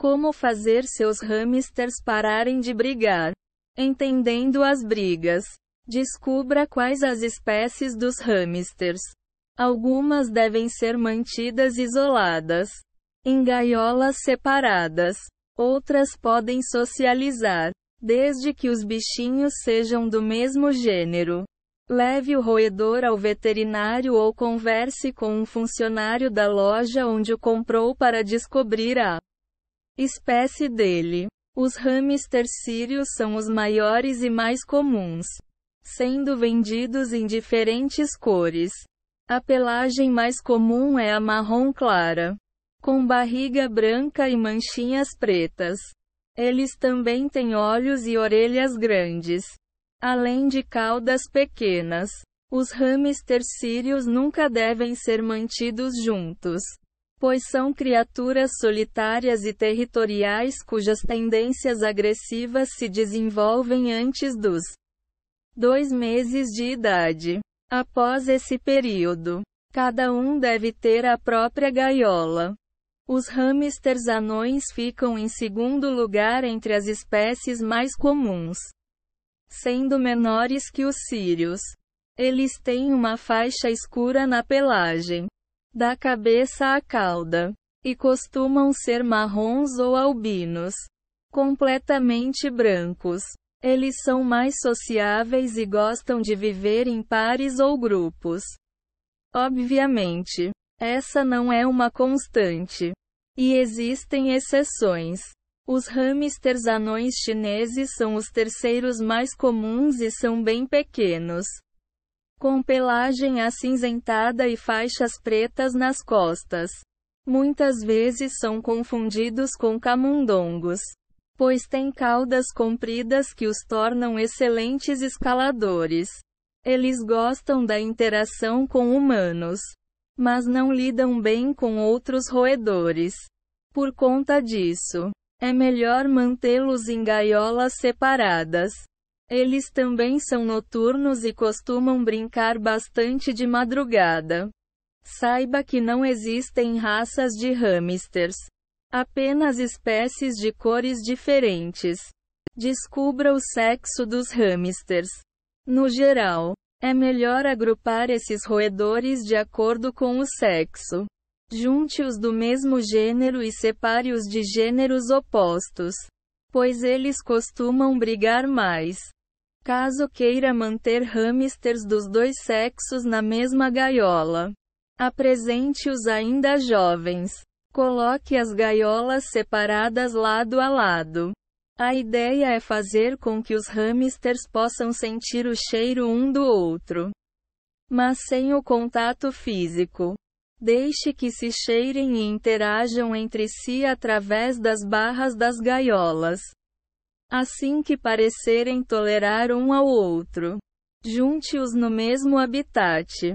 Como fazer seus hamsters pararem de brigar? Entendendo as brigas. Descubra quais as espécies dos hamsters. Algumas devem ser mantidas isoladas, em gaiolas separadas. Outras podem socializar, desde que os bichinhos sejam do mesmo gênero. Leve o roedor ao veterinário ou converse com um funcionário da loja onde o comprou para descobrir a espécie dele. Os hamsters sírios são os maiores e mais comuns, sendo vendidos em diferentes cores. A pelagem mais comum é a marrom clara, com barriga branca e manchinhas pretas. Eles também têm olhos e orelhas grandes, além de caudas pequenas. Os hamsters sírios nunca devem ser mantidos juntos pois são criaturas solitárias e territoriais cujas tendências agressivas se desenvolvem antes dos dois meses de idade. Após esse período, cada um deve ter a própria gaiola. Os hamsters anões ficam em segundo lugar entre as espécies mais comuns, sendo menores que os círios. Eles têm uma faixa escura na pelagem da cabeça à cauda, e costumam ser marrons ou albinos, completamente brancos. Eles são mais sociáveis e gostam de viver em pares ou grupos. Obviamente, essa não é uma constante. E existem exceções. Os hamsters anões chineses são os terceiros mais comuns e são bem pequenos com pelagem acinzentada e faixas pretas nas costas. Muitas vezes são confundidos com camundongos, pois têm caudas compridas que os tornam excelentes escaladores. Eles gostam da interação com humanos, mas não lidam bem com outros roedores. Por conta disso, é melhor mantê-los em gaiolas separadas. Eles também são noturnos e costumam brincar bastante de madrugada. Saiba que não existem raças de hamsters, apenas espécies de cores diferentes. Descubra o sexo dos hamsters. No geral, é melhor agrupar esses roedores de acordo com o sexo. Junte-os do mesmo gênero e separe-os de gêneros opostos, pois eles costumam brigar mais caso queira manter hamsters dos dois sexos na mesma gaiola. Apresente-os ainda jovens. Coloque as gaiolas separadas lado a lado. A ideia é fazer com que os hamsters possam sentir o cheiro um do outro, mas sem o contato físico. Deixe que se cheirem e interajam entre si através das barras das gaiolas. Assim que parecerem tolerar um ao outro, junte-os no mesmo habitat.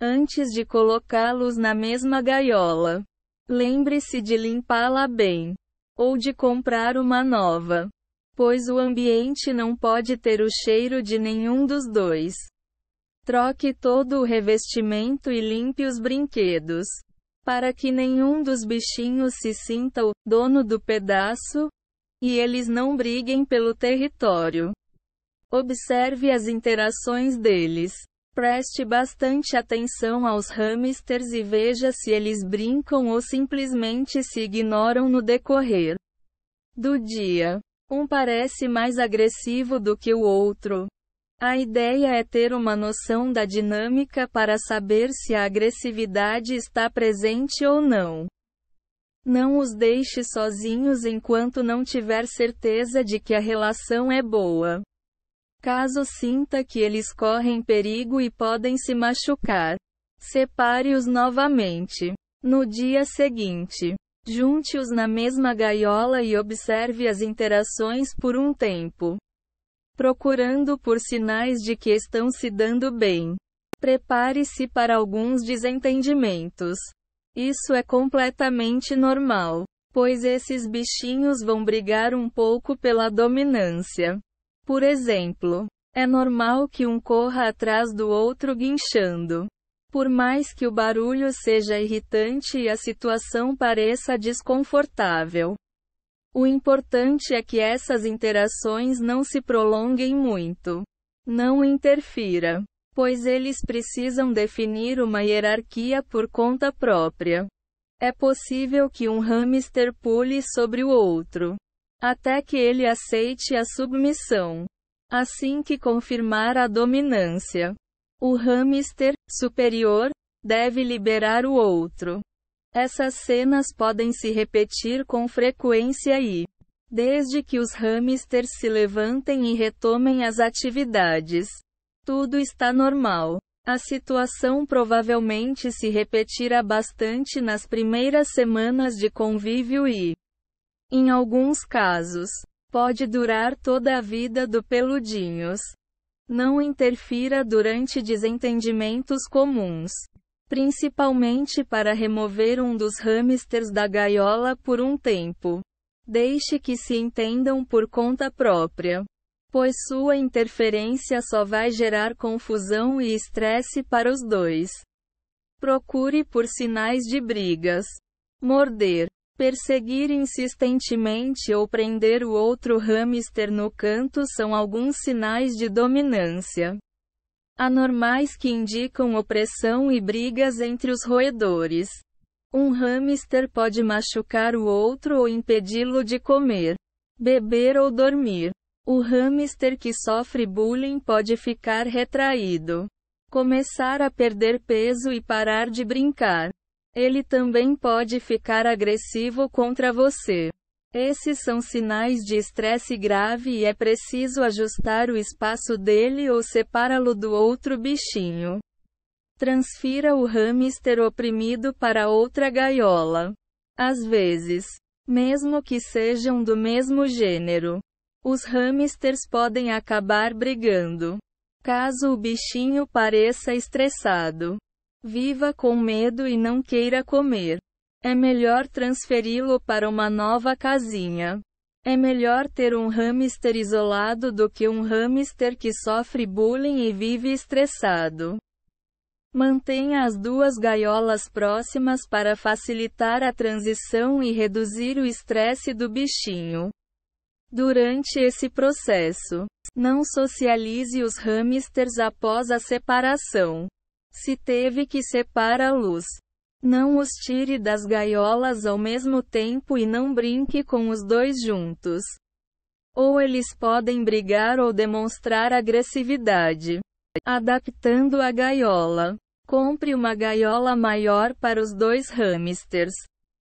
Antes de colocá-los na mesma gaiola, lembre-se de limpá-la bem ou de comprar uma nova, pois o ambiente não pode ter o cheiro de nenhum dos dois. Troque todo o revestimento e limpe os brinquedos, para que nenhum dos bichinhos se sinta o dono do pedaço, e eles não briguem pelo território. Observe as interações deles. Preste bastante atenção aos hamsters e veja se eles brincam ou simplesmente se ignoram no decorrer do dia. Um parece mais agressivo do que o outro. A ideia é ter uma noção da dinâmica para saber se a agressividade está presente ou não. Não os deixe sozinhos enquanto não tiver certeza de que a relação é boa. Caso sinta que eles correm perigo e podem se machucar, separe-os novamente. No dia seguinte, junte-os na mesma gaiola e observe as interações por um tempo, procurando por sinais de que estão se dando bem. Prepare-se para alguns desentendimentos. Isso é completamente normal, pois esses bichinhos vão brigar um pouco pela dominância. Por exemplo, é normal que um corra atrás do outro guinchando. Por mais que o barulho seja irritante e a situação pareça desconfortável, o importante é que essas interações não se prolonguem muito. Não interfira pois eles precisam definir uma hierarquia por conta própria. É possível que um hamster pule sobre o outro, até que ele aceite a submissão. Assim que confirmar a dominância, o hamster superior deve liberar o outro. Essas cenas podem se repetir com frequência e, desde que os hamsters se levantem e retomem as atividades, tudo está normal. A situação provavelmente se repetirá bastante nas primeiras semanas de convívio e, em alguns casos, pode durar toda a vida do peludinhos. Não interfira durante desentendimentos comuns, principalmente para remover um dos hamsters da gaiola por um tempo. Deixe que se entendam por conta própria pois sua interferência só vai gerar confusão e estresse para os dois. Procure por sinais de brigas. Morder. Perseguir insistentemente ou prender o outro hamster no canto são alguns sinais de dominância. Anormais que indicam opressão e brigas entre os roedores. Um hamster pode machucar o outro ou impedi-lo de comer, beber ou dormir. O hamster que sofre bullying pode ficar retraído, começar a perder peso e parar de brincar. Ele também pode ficar agressivo contra você. Esses são sinais de estresse grave e é preciso ajustar o espaço dele ou separá-lo do outro bichinho. Transfira o hamster oprimido para outra gaiola. Às vezes, mesmo que sejam do mesmo gênero, os hamsters podem acabar brigando. Caso o bichinho pareça estressado, viva com medo e não queira comer. É melhor transferi-lo para uma nova casinha. É melhor ter um hamster isolado do que um hamster que sofre bullying e vive estressado. Mantenha as duas gaiolas próximas para facilitar a transição e reduzir o estresse do bichinho. Durante esse processo, não socialize os hamsters após a separação. Se teve que separá-los, não os tire das gaiolas ao mesmo tempo e não brinque com os dois juntos. Ou eles podem brigar ou demonstrar agressividade. Adaptando a gaiola. Compre uma gaiola maior para os dois hamsters.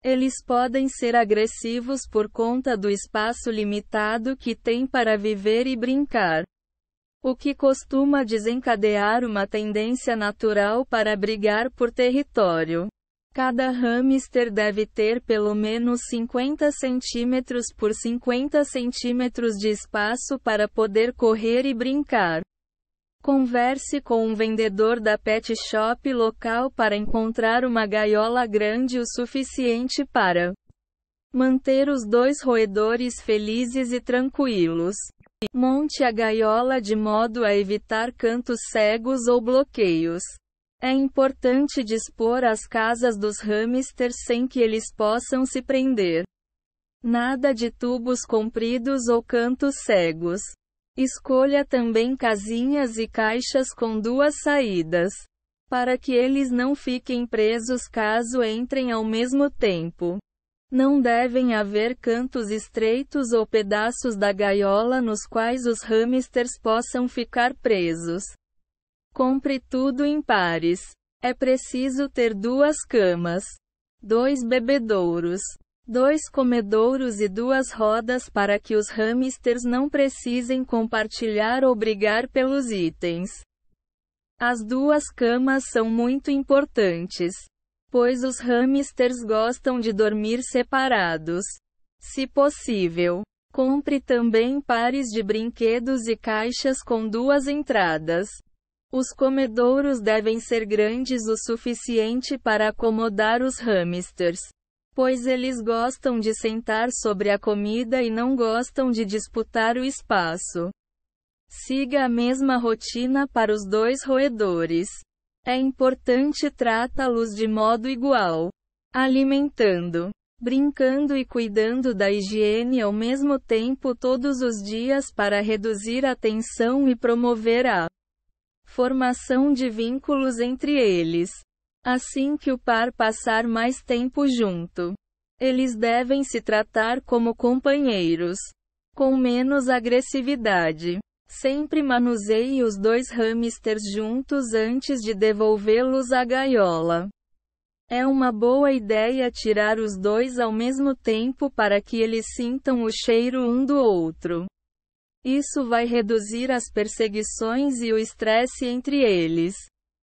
Eles podem ser agressivos por conta do espaço limitado que têm para viver e brincar. O que costuma desencadear uma tendência natural para brigar por território. Cada hamster deve ter pelo menos 50 centímetros por 50 centímetros de espaço para poder correr e brincar. Converse com um vendedor da pet shop local para encontrar uma gaiola grande o suficiente para manter os dois roedores felizes e tranquilos. Monte a gaiola de modo a evitar cantos cegos ou bloqueios. É importante dispor as casas dos hamsters sem que eles possam se prender. Nada de tubos compridos ou cantos cegos. Escolha também casinhas e caixas com duas saídas, para que eles não fiquem presos caso entrem ao mesmo tempo. Não devem haver cantos estreitos ou pedaços da gaiola nos quais os hamsters possam ficar presos. Compre tudo em pares. É preciso ter duas camas, dois bebedouros, dois comedouros e duas rodas para que os hamsters não precisem compartilhar ou brigar pelos itens. As duas camas são muito importantes, pois os hamsters gostam de dormir separados. Se possível, compre também pares de brinquedos e caixas com duas entradas. Os comedouros devem ser grandes o suficiente para acomodar os hamsters pois eles gostam de sentar sobre a comida e não gostam de disputar o espaço. Siga a mesma rotina para os dois roedores. É importante tratá-los de modo igual, alimentando, brincando e cuidando da higiene ao mesmo tempo todos os dias para reduzir a tensão e promover a formação de vínculos entre eles. Assim que o par passar mais tempo junto, eles devem se tratar como companheiros, com menos agressividade. Sempre manuseie os dois hamsters juntos antes de devolvê-los à gaiola. É uma boa ideia tirar os dois ao mesmo tempo para que eles sintam o cheiro um do outro. Isso vai reduzir as perseguições e o estresse entre eles.